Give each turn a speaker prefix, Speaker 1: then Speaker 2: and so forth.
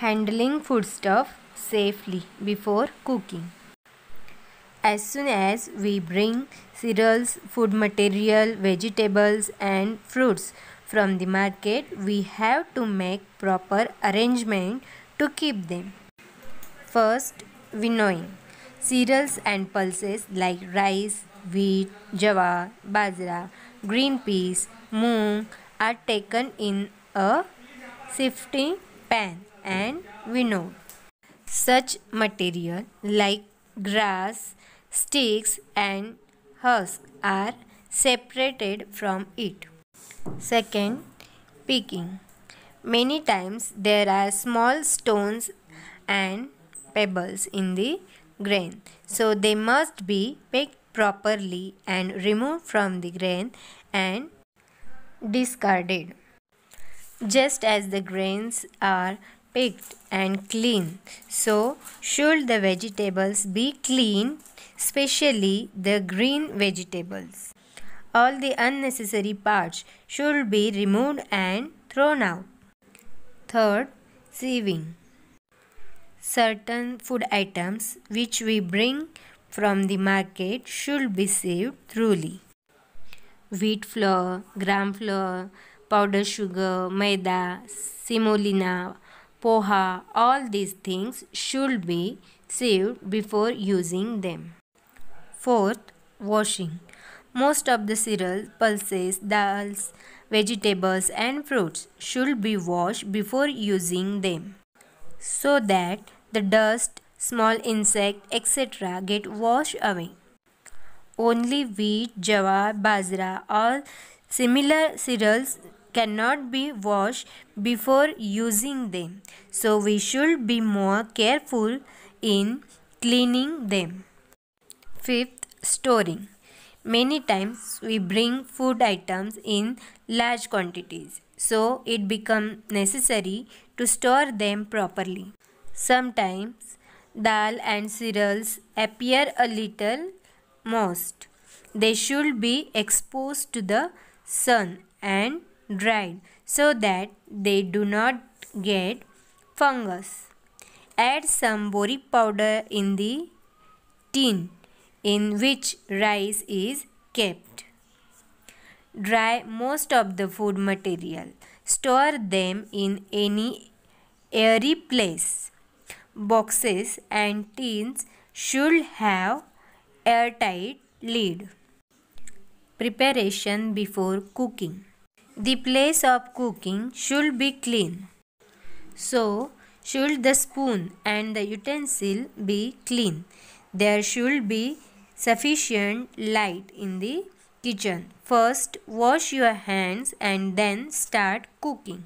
Speaker 1: handling foodstuff safely before cooking. As soon as we bring cereals, food material, vegetables and fruits from the market, we have to make proper arrangement to keep them. First, winnowing. Cereals and pulses like rice, wheat, java, bajra, green peas, moong are taken in a sifting pan and know Such material like grass, sticks and husk are separated from it. Second, picking. Many times there are small stones and pebbles in the grain. So they must be picked properly and removed from the grain and discarded. Just as the grains are picked and clean. So, should the vegetables be clean, especially the green vegetables? All the unnecessary parts should be removed and thrown out. Third, sieving. Certain food items which we bring from the market should be sieved thoroughly. Wheat flour, gram flour, powdered sugar, maida, semolina, poha, all these things should be saved before using them. Fourth, washing. Most of the cereals, pulses, dals, vegetables and fruits should be washed before using them so that the dust, small insect etc. get washed away. Only wheat, jawar, bajra or similar cereals cannot be washed before using them. So we should be more careful in cleaning them. Fifth, storing. Many times we bring food items in large quantities. So it becomes necessary to store them properly. Sometimes dal and cereals appear a little moist. They should be exposed to the sun and dried so that they do not get fungus. Add some boric powder in the tin in which rice is kept. Dry most of the food material. Store them in any airy place. Boxes and tins should have airtight lid. Preparation before cooking. The place of cooking should be clean. So, should the spoon and the utensil be clean. There should be sufficient light in the kitchen. First, wash your hands and then start cooking.